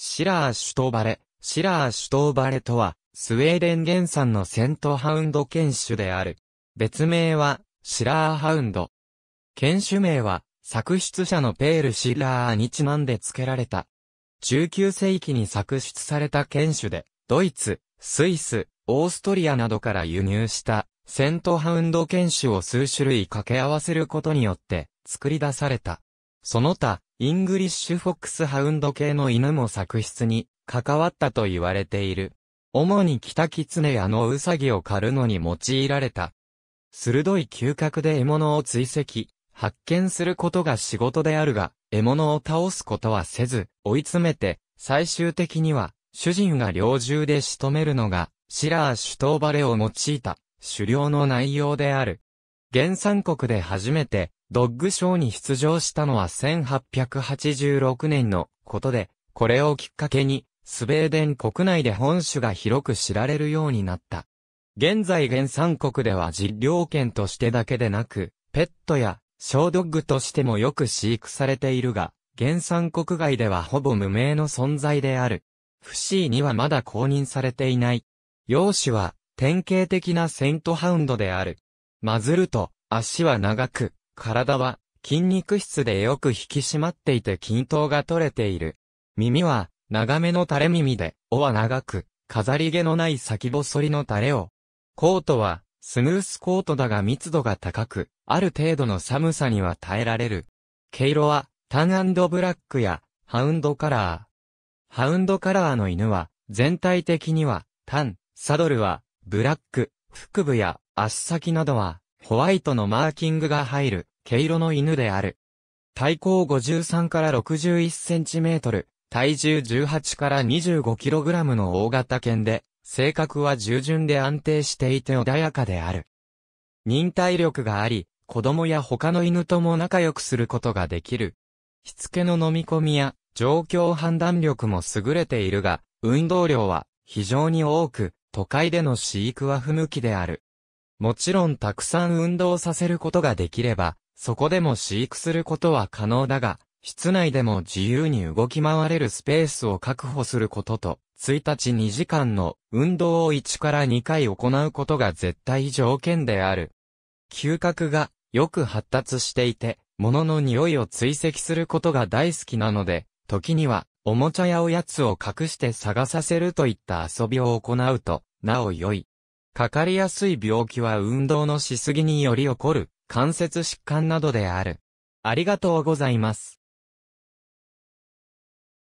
シラーシュトーバレ、シラーシュトーバレとは、スウェーデン原産のセントハウンド犬種である。別名は、シラーハウンド。犬種名は、作出者のペール・シラーにちなんで付けられた。19世紀に作出された犬種で、ドイツ、スイス、オーストリアなどから輸入した、セントハウンド犬種を数種類掛け合わせることによって、作り出された。その他、イングリッシュフォックスハウンド系の犬も作出に関わったと言われている。主にキタキツネやのウサギを狩るのに用いられた。鋭い嗅覚で獲物を追跡、発見することが仕事であるが、獲物を倒すことはせず、追い詰めて、最終的には、主人が猟銃で仕留めるのが、シラー首頭バレを用いた、狩猟の内容である。原産国で初めて、ドッグショーに出場したのは1886年のことで、これをきっかけに、スウェーデン国内で本種が広く知られるようになった。現在原産国では実料犬としてだけでなく、ペットや小ドッグとしてもよく飼育されているが、原産国外ではほぼ無名の存在である。フシーにはまだ公認されていない。容姿は典型的なセントハウンドである。マズルと足は長く、体は筋肉質でよく引き締まっていて均等が取れている。耳は長めの垂れ耳で、尾は長く、飾り毛のない先細りの垂れを。コートはスムースコートだが密度が高く、ある程度の寒さには耐えられる。毛色はタンブラックやハウンドカラー。ハウンドカラーの犬は全体的にはタン、サドルはブラック、腹部や足先などはホワイトのマーキングが入る、毛色の犬である。体高53から61センチメートル、体重18から25キログラムの大型犬で、性格は従順で安定していて穏やかである。忍耐力があり、子供や他の犬とも仲良くすることができる。しつけの飲み込みや状況判断力も優れているが、運動量は非常に多く、都会での飼育は不向きである。もちろんたくさん運動させることができれば、そこでも飼育することは可能だが、室内でも自由に動き回れるスペースを確保することと、1日2時間の運動を1から2回行うことが絶対条件である。嗅覚がよく発達していて、物の匂いを追跡することが大好きなので、時にはおもちゃやおやつを隠して探させるといった遊びを行うと、なお良い。かかりやすい病気は運動のしすぎにより起こる関節疾患などである。ありがとうございます。